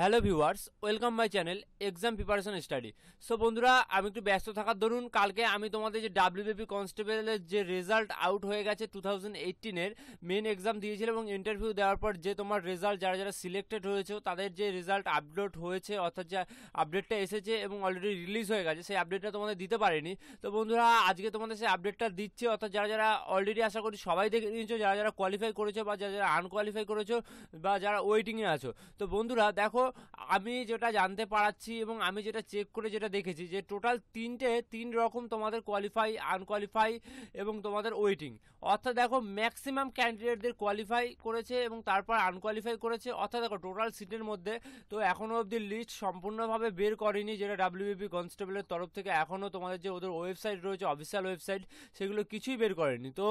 hello viewers welcome my channel exam preparation study so বন্ধুরা আমি একটু ব্যস্ত থাকার দরুন কালকে আমি তোমাদের যে ডাব্লিউবিপি কনস্টেবলের যে রেজাল্ট আউট হয়ে গেছে টু থাউজেন্ড এইটিনের মেন এক্সাম দিয়েছিল এবং ইন্টারভিউ দেওয়ার পর যে তোমার রেজাল্ট যারা যারা সিলেক্টেড হয়েছে তাদের যে রেজাল্ট আপলোড হয়েছে অর্থাৎ যে আপডেটটা এসেছে এবং অলরেডি রিলিজ হয়ে গেছে সেই আপডেটটা তোমাদের দিতে পারেনি তো বন্ধুরা আজকে তোমাদের সেই আপডেটটা দিচ্ছে অর্থাৎ যারা যারা অলরেডি আশা করি সবাই দেখে নিয়েছো যারা যারা কোয়ালিফাই করেছো বা যারা যারা আনকোয়ালিফাই করেছো বা যারা ওয়েটিংয়ে আছো তো বন্ধুরা দেখো আমি যেটা জানতে পারাচ্ছি এবং আমি যেটা চেক করে যেটা দেখেছি যে টোটাল তিনটে তিন রকম তোমাদের কোয়ালিফাই আনকোয়ালিফাই এবং তোমাদের ওয়েটিং অর্থাৎ দেখো ম্যাক্সিমাম ক্যান্ডিডেটদের কোয়ালিফাই করেছে এবং তারপর আনকোয়ালিফাই করেছে অর্থাৎ দেখো টোটাল সিটের মধ্যে তো এখনও অবধি লিস্ট সম্পূর্ণভাবে বের করেনি যেটা ডাব্লিউবিপি কনস্টেবলের তরফ থেকে এখনও তোমাদের যে ওদের ওয়েবসাইট রয়েছে অফিসিয়াল ওয়েবসাইট সেগুলো কিছুই বের করেনি তো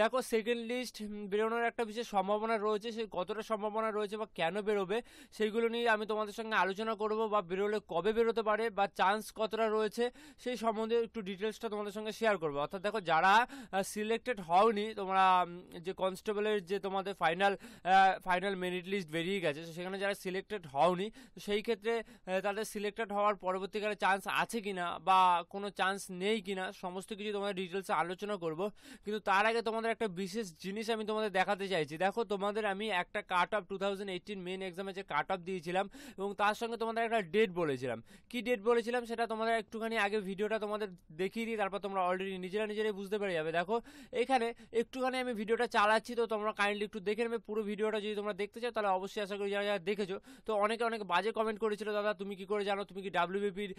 দেখো সেকেন্ড লিস্ট বেরোনোর একটা বিশেষ সম্ভাবনা রয়েছে সে কতটা সম্ভাবনা রয়েছে বা কেন বেরোবে সেইগুলো নিয়ে আমি তোমাদের সঙ্গে আলোচনা করব বা বেরোলে কবে বেরোতে পারে বা চান্স কতটা রয়েছে সেই সম্বন্ধে একটু ডিটেলসটা তোমাদের সঙ্গে শেয়ার করবো অর্থাৎ দেখো যারা সিলেক্টেড হওনি তোমরা যে কনস্টেবলের যে তোমাদের ফাইনাল ফাইনাল মেরিট লিস্ট বেরিয়ে গেছে সেখানে যারা সিলেক্টেড হওনি সেই ক্ষেত্রে তাদের সিলেক্টেড হওয়ার পরবর্তীকালে চান্স আছে কি না বা কোনো চান্স নেই কি না সমস্ত কিছু তোমাদের ডিটেলসে আলোচনা করব কিন্তু তার আগে তোমাদের একটা বিশেষ জিনিস আমি তোমাদের দেখাতে চাইছি দেখো তোমাদের আমি একটা cut off two thousand eighteen main এক্সামে যে কাট অফ দিয়েছিলাম বলেছিলাম এবং তার সঙ্গে তোমাদের একটা ডেট বলেছিলাম কি ডেট বলেছিলাম সেটা তোমাদের একটুখানি আগে ভিডিওটা তোমাদের দেখিয়ে দিই তারপর তোমরা অলরেডি নিজেরা নিজেরাই বুঝতে পেরে যাবে দেখো এখানে একটুখানি আমি ভিডিওটা চালাচ্ছি তো তোমরা কাইন্ডলি একটু দেখে নেবে পুরো ভিডিওটা যদি তোমরা দেখতে চাও তাহলে অবশ্যই আশা করি যারা যারা দেখেছো তো অনেকে অনেক বাজে কমেন্ট করেছিল দাদা তুমি কি করে জানো তুমি কি ডাব্লিউবিপির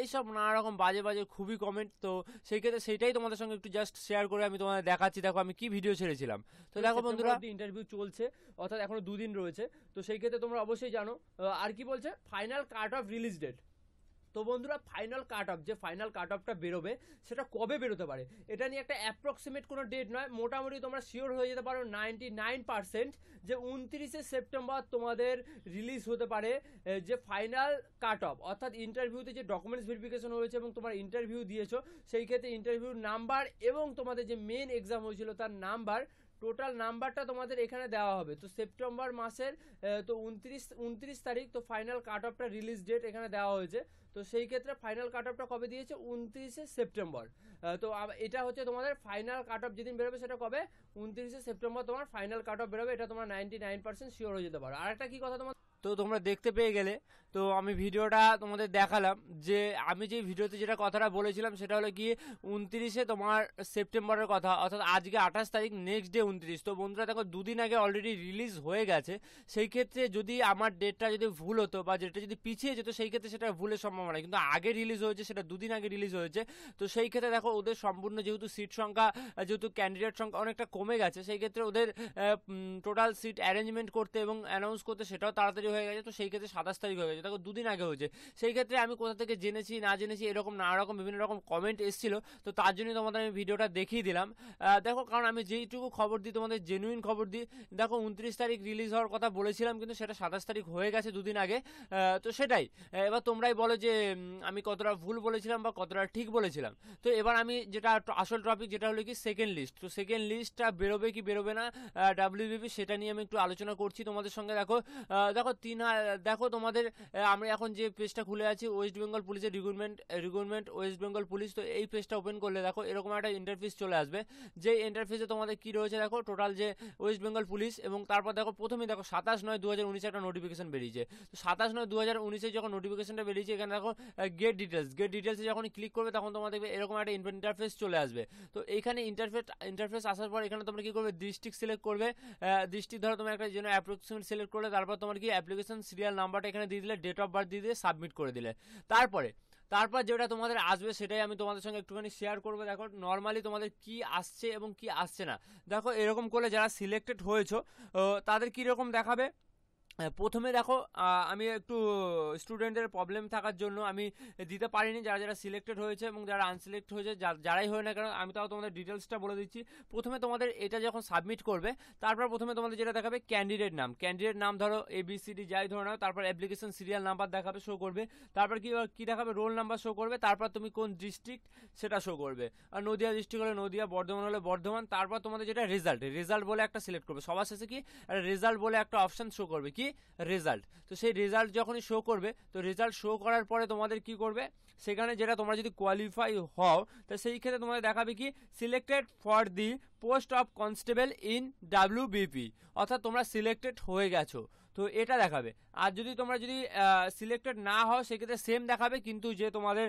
এইসব নানা রকম বাজে বাজে খুবই কমেন্ট তো সেই ক্ষেত্রে সেইটাই তোমাদের সঙ্গে একটু জাস্ট শেয়ার করে আমি তোমাদের দেখাচ্ছি দেখো আমি কি ভিডিও ছেড়েছিলাম তো দেখো বন্ধুরা ইন্টারভিউ চলছে অর্থাৎ এখনো দুদিন রয়েছে তো সেই ক্ষেত্রে তোমরা অবশ্যই জানো আর কি বলছে final cut off release date তো বন্ধুরা ফাইনাল কাট অফ যে ফাইনাল কাট অফটা বেরোবে সেটা কবে বেরোতে পারে এটা নিয়ে একটা অ্যাপ্রক্সিমেট কোনো ডেট নয় মোটামুটি তোমরা শিওর হয়ে যেতে পারো নাইনটি নাইন পার্সেন্ট যে উনত্রিশে সেপ্টেম্বর তোমাদের রিলিজ হতে পারে যে ফাইনাল কাট অফ অর্থাৎ ইন্টারভিউতে যে ডকুমেন্টস ভেরিফিকেশন হয়েছে এবং তোমার ইন্টারভিউ দিয়েছো সেই ক্ষেত্রে ইন্টারভিউর নাম্বার এবং তোমাদের যে মেন এক্সাম হয়েছিল তার নাম্বার টোটাল নাম্বারটা তোমাদের এখানে দেওয়া হবে তো সেপ্টেম্বর মাসের তো উনত্রিশ উনত্রিশ তারিখ তো ফাইনাল কাট অফটা রিলিজ ডেট এখানে দেওয়া হয়েছে তো সেই ক্ষেত্রে ফাইনাল কাট অফটা কবে দিয়েছে উনত্রিশে সেপ্টেম্বর তো এটা হচ্ছে তোমাদের ফাইনাল কাট অফ যেদিন বেরোবে সেটা কবে উনত্রিশে সেপ্টেম্বর তোমার ফাইনাল কাট অফ বেরোবে এটা তোমার নাইনটি নাইন পার্সেন্ট শিওর হয়ে যেতে পারো আরেকটা কী কথা তোমার তো তোমরা দেখতে পেয়ে গেলে তো আমি ভিডিওটা তোমাদের দেখালাম যে আমি যে ভিডিওতে যেটা কথাটা বলেছিলাম সেটা হলো কি উনত্রিশে তোমার সেপ্টেম্বরের কথা অর্থাৎ আজকে আঠাশ তারিখ নেক্সট ডে উনত্রিশ তো বন্ধুরা দেখো দুদিন আগে অলরেডি রিলিজ হয়ে গেছে সেই ক্ষেত্রে যদি আমার ডেটটা যদি ভুল হতো বা ডেটটা যদি পিছিয়ে যেত সেই ক্ষেত্রে সেটা ভুলের সম্ভাবনা কিন্তু আগে রিলিজ হয়েছে সেটা দুদিন আগে রিলিজ হয়েছে তো সেই ক্ষেত্রে দেখো ওদের সম্পূর্ণ যেহেতু সিট সংখ্যা যেহেতু ক্যান্ডিডেট সংখ্যা অনেকটা কমে গেছে সেই ক্ষেত্রে ওদের টোটাল সিট অ্যারেঞ্জমেন্ট করতে এবং অ্যানাউন্স করতে সেটাও তাড়াতাড়ি হয়ে গেছে তো সেই ক্ষেত্রে সাতাশ তারিখ হয়ে গেছে তাকে দুদিন আগে হয়েছে সেই ক্ষেত্রে আমি কোথা থেকে জেনেছি না জেনেছি এরকম নানা রকম বিভিন্ন রকম কমেন্ট এসেছিল তো তার জন্যই তোমাদের আমি ভিডিওটা দেখিয়ে দিলাম দেখো কারণ আমি যেইটুকু খবর দিই তোমাদের জেনুইন খবর দিই দেখো উনত্রিশ তারিখ রিলিজ হওয়ার কথা বলেছিলাম কিন্তু সেটা সাতাশ তারিখ হয়ে গেছে দুদিন আগে তো সেটাই এবার তোমরাই বলো যে আমি কতটা ভুল বলেছিলাম বা কতটা ঠিক বলেছিলাম তো এবার আমি যেটা আসল টপিক যেটা হলো কি সেকেন্ড লিস্ট তো সেকেন্ড লিস্টটা বেরোবে কি বেরোবে না ডাব্লিউবিপি সেটা নিয়ে আমি একটু আলোচনা করছি তোমাদের সঙ্গে দেখো দেখো তিন দেখো তোমাদের আমরা এখন যে পেজটা খুলে আছি ওয়েস্ট বেঙ্গল পুলিশের recruitment recruitment West Bengal police তো এই পেজটা ওপেন করলে দেখো এরকম একটা ইন্টারফেস চলে আসবে যে ইন্টারফেসে তোমাদের কী রয়েছে দেখো টোটাল যে ওয়েস্ট বেঙ্গল পুলিশ এবং তারপর দেখো প্রথমে দেখো সাতাশ নয় দু হাজার উনিশে একটা নোটিফিকেশন বেরিয়েছে তো সাতাশ নয় দু হাজার উনিশে যখন নোটিফিকেশনটা বেরিয়েছে এখানে দেখো গেট ডিটেলস গেট ডিটেলসে যখন ক্লিক করবে তখন তোমার দেখবে এরকম একটা ইন্টারফেস চলে আসবে তো এখানে ইন্টারফেস ইন্টারফেস আসার পর এখানে তোমরা কী করবে ডিস্ট্রিক্ট সিলেক্ট করবে ডিস্ট্রিক্ট ধরো তোমার একটা যেন অ্যাপ্লিকেশন সিলেক্ট করলে তারপর তোমার কি অ্যাপ্লিকেশন সিরিয়াল নাম্বারটা এখানে দিয়ে দিলে ডেট অফ বার্থ দিয়ে দিয়ে সাবমিট করে দিলে তারপরে তারপর যেটা তোমাদের আসবে সেটাই আমি তোমাদের সঙ্গে একটুখানি শেয়ার করবো দেখো নর্মালি তোমাদের কি আসছে এবং কি আসছে না দেখো এরকম করে যারা সিলেক্টেড হয়েছো তাদের কীরকম দেখাবে প্রথমে দেখো আমি একটু স্টুডেন্টদের প্রবলেম থাকার জন্য আমি দিতে পারিনি যারা যারা সিলেক্টেড হয়েছে এবং যারা আনসিলেক্ট হয়েছে যারাই হয় না কেন আমি তাও তোমাদের ডিটেলসটা বলে দিচ্ছি প্রথমে তোমাদের এটা যখন সাবমিট করবে তারপর প্রথমে তোমাদের যেটা দেখাবে ক্যান্ডিডেট নাম ক্যান্ডিডেট নাম ধরো এ বি সি ডি যাই ধরো তারপর অ্যাপ্লিকেশন সিরিয়াল নাম্বার দেখাবে শো করবে তারপর কি কী দেখাবে রোল নাম্বার শো করবে তারপর তুমি কোন ডিস্ট্রিক্ট সেটা শো করবে আর নদিয়া ডিস্ট্রিক্ট হলে নদিয়া বর্ধমান হলে বর্ধমান তারপর তোমাদের যেটা রেজাল্ট রেজাল্ট বলে একটা সিলেক্ট করবে সবার শেষে কি রেজাল্ট বলে একটা অপশান শো করবে কি কি রেজাল্ট তো সেই রেজাল্ট যখনই শো করবে তো রেজাল্ট শো করার পরে তোমাদের কি করবে সেখানে যেটা তোমরা যদি কোয়ালিফাই হও তো সেই ক্ষেত্রে তোমাদের দেখাবে কি selected for the post of constable in WBP অর্থাৎ তোমরা সিলেক্টেড হয়ে গেছো তো এটা দেখাবে আর যদি তোমরা যদি সিলেক্টেড না হও সেক্ষেত্রে সেম দেখাবে কিন্তু যে তোমাদের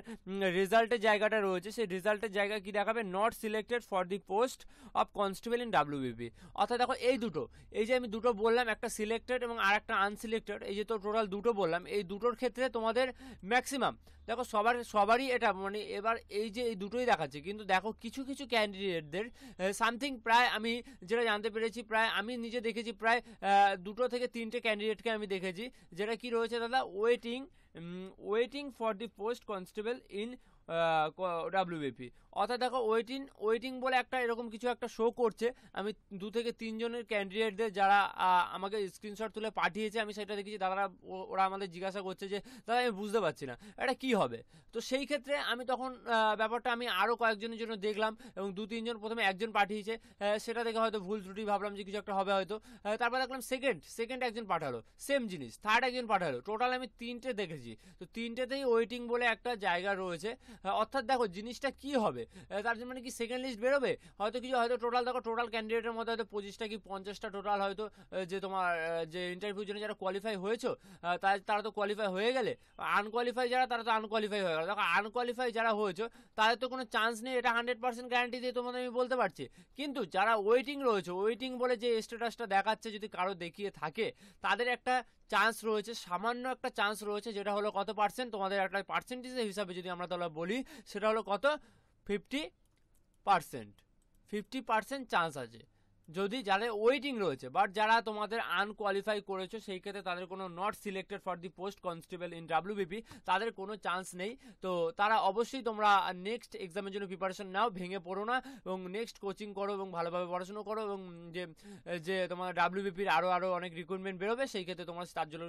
রেজাল্টের জায়গাটা রয়েছে সেই রেজাল্টের জায়গা কি দেখাবে not selected for the post of constable in WBP অর্থাৎ দেখো এই দুটো এই যে আমি দুটো বললাম একটা সিলেক্টেড এবং আর একটা আনসিলেক্টেড এই যে তো টোটাল দুটো বললাম এই দুটোর ক্ষেত্রে তোমাদের ম্যাক্সিমাম দেখো সবার সবারই এটা মানে এবার এই যে এই দুটোই দেখাচ্ছে কিন্তু দেখো কিছু কিছু ক্যান্ডিডেটদের সামথিং প্রায় আমি যেটা জানতে পেরেছি প্রায় আমি নিজে দেখেছি প্রায় দুটো থেকে তিনটে ক্যান্ডিডেটকে আমি দেখেছি যেটা কি রয়েছে দাদা waiting waiting for the post constable in WBP অর্থাৎ দেখো ওয়েটিং ওয়েটিং বলে একটা এরকম কিছু একটা শো করছে আমি দু থেকে তিনজনের ক্যান্ডিডেটদের যারা আমাকে স্ক্রিনশট তুলে পাঠিয়েছে আমি সেটা দেখেছি দাদারা ওরা আমাদের জিজ্ঞাসা করছে যে দাদা আমি বুঝতে পারছি না এটা কি হবে তো সেই ক্ষেত্রে আমি তখন ব্যাপারটা আমি আরও কয়েকজনের জন্য দেখলাম এবং দু তিনজন প্রথমে একজন পাঠিয়েছে সেটা দেখে হয়তো ভুল ত্রুটি ভাবলাম যে কিছু একটা হবে হয়তো তারপর দেখলাম সেকেন্ড সেকেন্ড একজন পাঠালো সেম জিনিস থার্ড একজন পাঠালো টোটাল আমি তিনটে দেখেছি তো তিনটেতেই ওয়েটিং বলে একটা জায়গা রয়েছে অর্থাৎ দেখো জিনিসটা কি হবে তার মানে কি সেকেন্ড লিস্ট বেরোবে হয়তো কিছু হয়তো টোটাল দেখো টোটাল ক্যান্ডিডেটের মধ্যে হয়তো পঁচিশটা কি পঞ্চাশটা টোটাল হয়তো যে তোমার যে ইন্টারভিউর জন্য যারা কোয়ালিফাই হয়েছো তারা তো কোয়ালিফাই হয়ে গেলে আনকোয়ালিফাই যারা তারা তো আনকোয়ালিফাই হয়ে গেলো দেখো আনকোয়ালিফাই যারা হয়েছো তাদের তো কোনো চান্স নেই এটা হান্ড্রেড পার্সেন্ট গ্যারান্টি দিয়ে তোমাদের আমি বলতে পারছি কিন্তু যারা ওয়েটিং রয়েছে ওয়েটিং বলে যে স্ট্যাটাসটা দেখাচ্ছে যদি কারো দেখিয়ে থাকে তাদের একটা চান্স রয়েছে সামান্য একটা চান্স রয়েছে যেটা হলো কত পার্সেন্ট তোমাদের একটা পার্সেন্টেজ হিসাবে যদি আমরা তাহলে বলি সেটা হলো কত fifty percent fifty percent chance আছে যদি যাদের ওয়েটিং রয়েছে বাট যারা তোমাদের আনকোয়ালিফাই করেছো সেই ক্ষেত্রে তাদের কোনো not selected for the post constable in WBP তাদের কোনো চান্স নেই তো তারা অবশ্যই তোমরা নেক্সট এক্সামের জন্য প্রিপারেশন নাও ভেঙে পড়ো না এবং নেক্সট কোচিং করো এবং ভালোভাবে পড়াশুনো করো এবং যে যে তোমার ডাব্লিউবিপির আরও আরও অনেক রিক্রুটমেন্ট বেরোবে সেই ক্ষেত্রে তোমার তার জন্য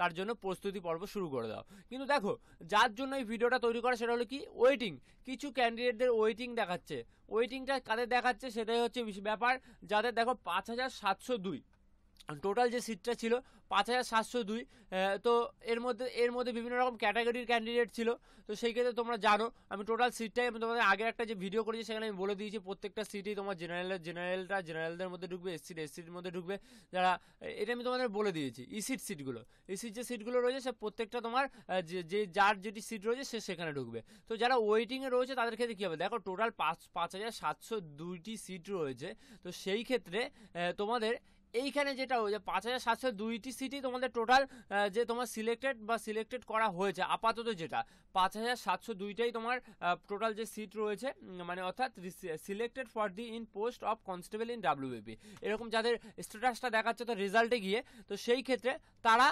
তার জন্য প্রস্তুতি পর্ব শুরু করে দাও কিন্তু দেখো যার জন্য এই ভিডিওটা তৈরি করা সেটা হলো কি ওয়েটিং কিছু ক্যান্ডিডেটদের ওয়েটিং দেখাচ্ছে ওয়েটিংটা কাদের দেখাচ্ছে সেটাই হচ্ছে ব্যাপার যাদের দেখো পাঁচ হাজার সাতশো দুই টোটাল মানে যে সিটটা ছিল পাঁচ হাজার সাতশো দুই তো এর মধ্যে এর মধ্যে বিভিন্ন রকম ক্যাটাগরির ক্যান্ডিডেট ছিল তো সেই ক্ষেত্রে তোমরা জানো আমি টোটাল সিটটাই আমি তোমাদের আগের একটা যে ভিডিও করেছি সেখানে আমি বলে দিয়েছি প্রত্যেকটা সিটই তোমার জেনারেলের জেনারেলটা জেনারেলদের মধ্যে ঢুকবে এসসির এসসির মধ্যে ঢুকবে যারা এটা আমি তোমাদের বলে দিয়েছি ইসির সিটগুলো ইসির যে সিটগুলো রয়েছে সে প্রত্যেকটা তোমার যে যার যেটি সিট রয়েছে সে সেখানে ঢুকবে তো যারা ওয়েটিংয়ে রয়েছে তাদের ক্ষেত্রে কী হবে দেখো টোটাল পাঁচ পাঁচ হাজার সাতশো দুইটি সিট রয়েছে তো সেই ক্ষেত্রে তোমাদের এইখানে যেটা হয়েছে পাঁচ হাজার সাতশো দুইটি সিটি তোমাদের টোটাল যে তোমার সিলেক্টেড বা সিলেক্টেড করা হয়েছে আপাতত যেটা পাঁচ হাজার সাতশো দুইটাই তোমার টোটাল যে সিট রয়েছে মানে অর্থাৎ selected for the in post of constable in WBP এরকম যাদের স্ট্যাটাসটা দেখাচ্ছে তো রেজাল্টে গিয়ে তো সেই ক্ষেত্রে তারা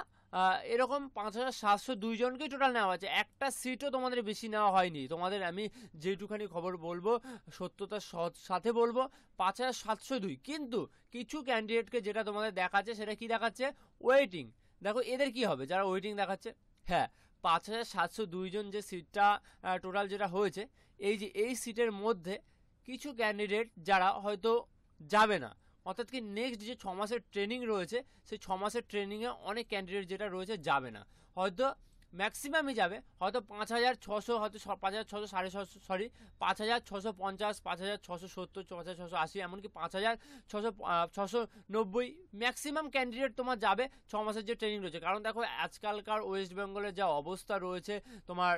এরকম পাঁচ হাজার সাতশো দুইজনকেই টোটাল নেওয়া হয়েছে একটা সিটও তোমাদের বেশি নেওয়া হয়নি তোমাদের আমি যেটুখানি খবর বলবো সত্যতার সাথে বলবো পাঁচ হাজার সাতশো দুই কিন্তু কিছু ক্যান্ডিডেটকে যেটা তোমাদের দেখাচ্ছে সেটা কি দেখাচ্ছে ওয়েটিং দেখো এদের কি হবে যারা ওয়েটিং দেখাচ্ছে হ্যাঁ পাঁচ হাজার সাতশো দুইজন যে সিটটা টোটাল যেটা হয়েছে এই যে এই সিটের মধ্যে কিছু ক্যান্ডিডেট যারা হয়তো যাবে না অর্থাৎ কি নেক্সট যে ছ মাসের ট্রেনিং রয়েছে সেই ছ মাসের ট্রেনিংয়ে অনেক ক্যান্ডিডেট যেটা রয়েছে যাবে না হয়তো ম্যাক্সিমামই যাবে হয়তো পাঁচ হাজার ছশো হয়তো পাঁচ হাজার ছশো সাড়ে ছশো সরি পাঁচ হাজার ছশো পঞ্চাশ পাঁচ হাজার ছশো সত্তর ছ হাজার ছশো আশি এমনকি পাঁচ হাজার ছশো ছশো নব্বই ম্যাক্সিমাম ক্যান্ডিডেট তোমার যাবে ছ মাসের যে ট্রেনিং রয়েছে কারণ দেখো আজকালকার ওয়েস্ট বেঙ্গলের যা অবস্থা রয়েছে তোমার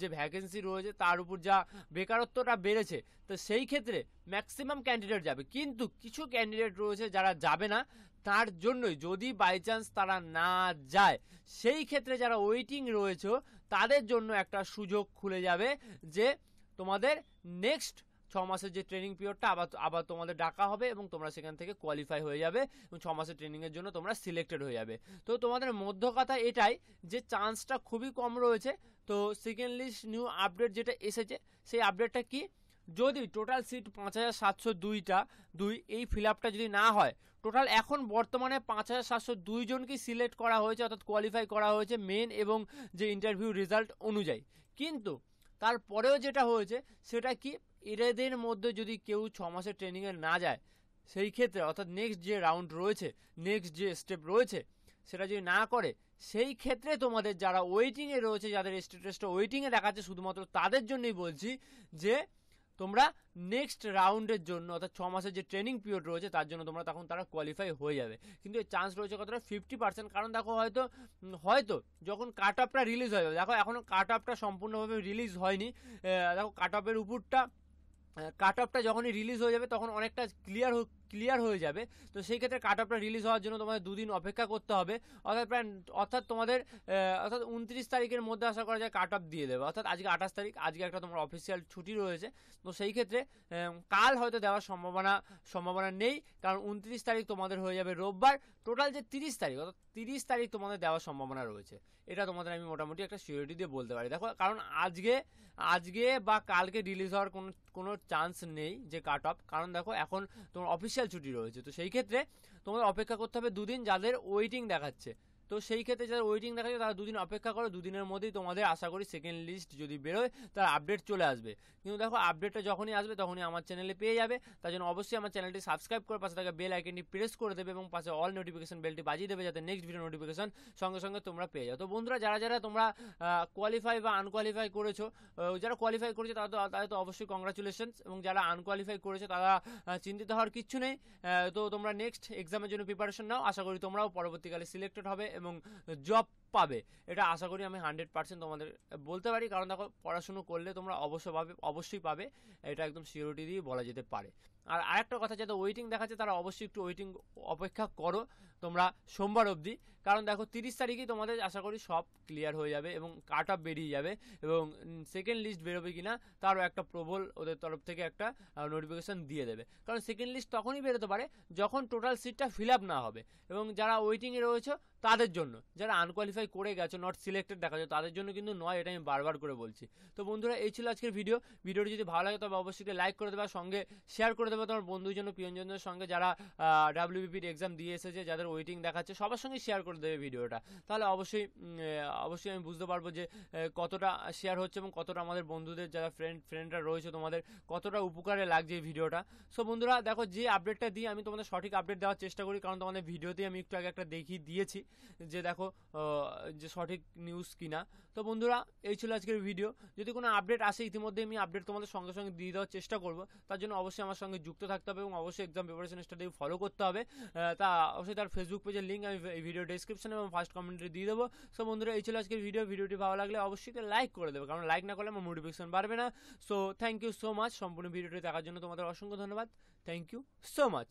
যে ভ্যাকেন্সি রয়েছে তার উপর যা বেকারত্বটা বেড়েছে তো সেই ক্ষেত্রে ম্যাক্সিমাম ক্যান্ডিডেট যাবে কিন্তু কিছু ক্যান্ডিডেট রয়েছে যারা যাবে না তার জন্যই যদি বাই চান্স তারা না যায় সেই ক্ষেত্রে যারা ওয়েটিং রয়েছে তাদের জন্য একটা সুযোগ খুলে যাবে যে তোমাদের নেক্সট ছ মাসের যে ট্রেনিং পিরিয়ডটা আবার আবার তোমাদের ডাকা হবে এবং তোমরা সেখান থেকে কোয়ালিফাই হয়ে যাবে এবং ছ মাসের ট্রেনিংয়ের জন্য তোমরা সিলেক্টেড হয়ে যাবে তো তোমাদের মধ্য কথা এটাই যে চান্সটা খুবই কম রয়েছে তো সেকেন্ড লিস্ট নিউ আপডেট যেটা এসেছে সেই আপডেটটা কি যদি টোটাল সিট পাঁচ হাজার সাতশো দুইটা দুই এই ফিল আপটা যদি না হয় টোটাল এখন বর্তমানে পাঁচ হাজার সাতশো দুইজনকে সিলেক্ট করা হয়েছে অর্থাৎ কোয়ালিফাই করা হয়েছে মেন এবং যে ইন্টারভিউ রেজাল্ট অনুযায়ী কিন্তু তারপরেও যেটা হয়েছে সেটা কি এদের মধ্যে যদি কেউ ছ মাসের ট্রেনিংয়ে না যায় সেই ক্ষেত্রে অর্থাৎ নেক্সট যে রাউন্ড রয়েছে নেক্সট যে স্টেপ রয়েছে সেটা যদি না করে সেই ক্ষেত্রে তোমাদের যারা ওয়েটিংয়ে রয়েছে যাদের স্টেটাসটা ওয়েটিংয়ে দেখাচ্ছে শুধুমাত্র তাদের জন্যই বলছি যে তোমরা নেক্সট রাউন্ডের জন্য অর্থাৎ ছ মাসের যে ট্রেনিং পিরিয়ড রয়েছে তার জন্য তোমরা তখন তারা কোয়ালিফাই হয়ে যাবে কিন্তু এর চান্স রয়েছে কতটা ফিফটি পার্সেন্ট কারণ দেখো হয়তো হয়তো যখন কাট আপটা রিলিজ হয়ে যাবে দেখো এখনও কাট আপটা সম্পূর্ণভাবে রিলিজ হয়নি দেখো কাট আপের উপরটা কাট অফটা যখনই রিলিজ হয়ে যাবে তখন অনেকটা ক্লিয়ার ক্লিয়ার হয়ে যাবে তো সেই ক্ষেত্রে কাট অফটা রিলিজ হওয়ার জন্য তোমাদের দুদিন অপেক্ষা করতে হবে অর্থাৎ প্রায় অর্থাৎ তোমাদের অর্থাৎ উনত্রিশ তারিখের মধ্যে আশা করা যায় কাট অফ দিয়ে দেবে অর্থাৎ আজকে আঠাশ তারিখ আজকে একটা তোমার অফিসিয়াল ছুটি রয়েছে তো সেই ক্ষেত্রে কাল হয়তো দেওয়ার সম্ভাবনা সম্ভাবনা নেই কারণ উনত্রিশ তারিখ তোমাদের হয়ে যাবে রোববার টোটাল যে তিরিশ তারিখ অর্থাৎ তিরিশ তারিখ তোমাদের দেওয়ার সম্ভাবনা রয়েছে এটা তোমাদের আমি মোটামুটি একটা সিওরিটি দিয়ে বলতে পারি দেখো কারণ আজকে আজকে বা কালকে রিলিজ হওয়ার কোনো কোনো চান্স নেই যে কাট অফ কারণ দেখো এখন তোমার অফিসিয়াল অফিসিয়াল ছুটি রয়েছে তো সেই ক্ষেত্রে তোমাদের অপেক্ষা করতে হবে দুদিন যাদের ওয়েটিং দেখাচ্ছে তো সেই ক্ষেত্রে যারা ওয়েটিং দেখা যায় তারা দুদিন অপেক্ষা করো দুদিনের মধ্যেই তোমাদের আশা করি সেকেন্ড লিস্ট যদি বেরোয় তার আপডেট চলে আসবে কিন্তু দেখো আপডেটটা যখনই আসবে তখনই আমার চ্যানেলে পেয়ে যাবে তার জন্য অবশ্যই আমার চ্যানেলটি সাবস্ক্রাইব করে পাশে থাকা বেল আইকনটি প্রেস করে দেবে এবং পাশে অল নোটিফিকেশন বেলটি বাজিয়ে দেবে যাতে নেক্সট ভিডিও নোটিফিকেশন সঙ্গে সঙ্গে তোমরা পেয়ে যাও তো বন্ধুরা যারা যারা তোমরা কোয়ালিফাই বা আনকোয়ালিফাই করেছো যারা কোয়ালিফাই করেছে তারা তো তাদের তো অবশ্যই কংগ্রাচুলেশন এবং যারা আনকোয়ালিফাই করেছে তারা চিন্তিত হওয়ার কিচ্ছু নেই তো তোমরা নেক্সট এক্সামের জন্য প্রিপারেশন নাও আশা করি তোমরাও পরবর্তীকালে সিলেক্টেড হবে এবং জব পাবে এটা আশা করি আমি হান্ড্রেড পার্সেন্ট তোমাদের বলতে পারি কারণ দেখো পড়াশুনো করলে তোমরা অবশ্যভাবে অবশ্যই পাবে এটা একদম সিওরিটি দিয়ে বলা যেতে পারে আর আরেকটা কথা যাতে ওয়েটিং দেখাচ্ছে তারা অবশ্যই একটু ওয়েটিং অপেক্ষা করো তোমরা সোমবার অবধি কারণ দেখো তিরিশ তারিখে তোমাদের আশা করি সব ক্লিয়ার হয়ে যাবে এবং কাট অফ বেরিয়ে যাবে এবং সেকেন্ড লিস্ট বেরোবে কি না তারও একটা প্রবল ওদের তরফ থেকে একটা নোটিফিকেশন দিয়ে দেবে কারণ সেকেন্ড লিস্ট তখনই বেরোতে পারে যখন টোটাল সিটটা ফিল আপ না হবে এবং যারা ওয়েটিংয়ে রয়েছে তাদের জন্য যারা আনকোয়ালিফাই করে গেছো নট সিলেক্টেড দেখা যায় তাদের জন্য কিন্তু নয় এটা আমি বারবার করে বলছি তো বন্ধুরা এই ছিল আজকের ভিডিও ভিডিওটি যদি ভালো লাগে তবে অবশ্যই লাইক করে দেবে সঙ্গে শেয়ার করে দেবে বা তোমার বন্ধুজন প্রিয়জনদের সঙ্গে যারা ডাব্লিউবিপির এক্সাম দিয়ে এসেছে যাদের ওয়েটিং দেখাচ্ছে সবার সঙ্গে শেয়ার করে দেবে ভিডিওটা তাহলে অবশ্যই অবশ্যই আমি বুঝতে পারবো যে কতটা শেয়ার হচ্ছে এবং কতটা আমাদের বন্ধুদের যারা ফ্রেন্ড ফ্রেন্ডরা রয়েছে তোমাদের কতটা উপকারে লাগছে এই ভিডিওটা সো বন্ধুরা দেখো যে আপডেটটা দিই আমি তোমাদের সঠিক আপডেট দেওয়ার চেষ্টা করি কারণ তোমাদের ভিডিওতেই আমি একটু আগে একটা দেখিয়ে দিয়েছি যে দেখো যে সঠিক নিউজ কিনা তো বন্ধুরা এই ছিল আজকের ভিডিও যদি কোনো আপডেট আসে ইতিমধ্যে আমি আপডেট তোমাদের সঙ্গে সঙ্গে দিয়ে দেওয়ার চেষ্টা করবো তার জন্য অবশ্যই আমার সঙ্গে যুক্ত থাকতে হবে এবং অবশ্যই এক্সাম প্রিপারেশন স্টাডি ফলো করতে হবে তা অবশ্যই তার ফেসবুক পেজের লিঙ্ক আমি এই ভিডিও ডিসক্রিপশন এবং ফার্স্ট কমেন্টে দিয়ে দেবো সো বন্ধুরা এই ছিল আজকের ভিডিও ভিডিওটি ভালো লাগলে অবশ্যই লাইক করে দেবে কারণ লাইক না করলে আমার মোটিভেশন বাড়বে না so thank you so much সম্পূর্ণ ভিডিওটি দেখার জন্য তোমাদের অসংখ্য ধন্যবাদ থ্যাংক ইউ সো মাচ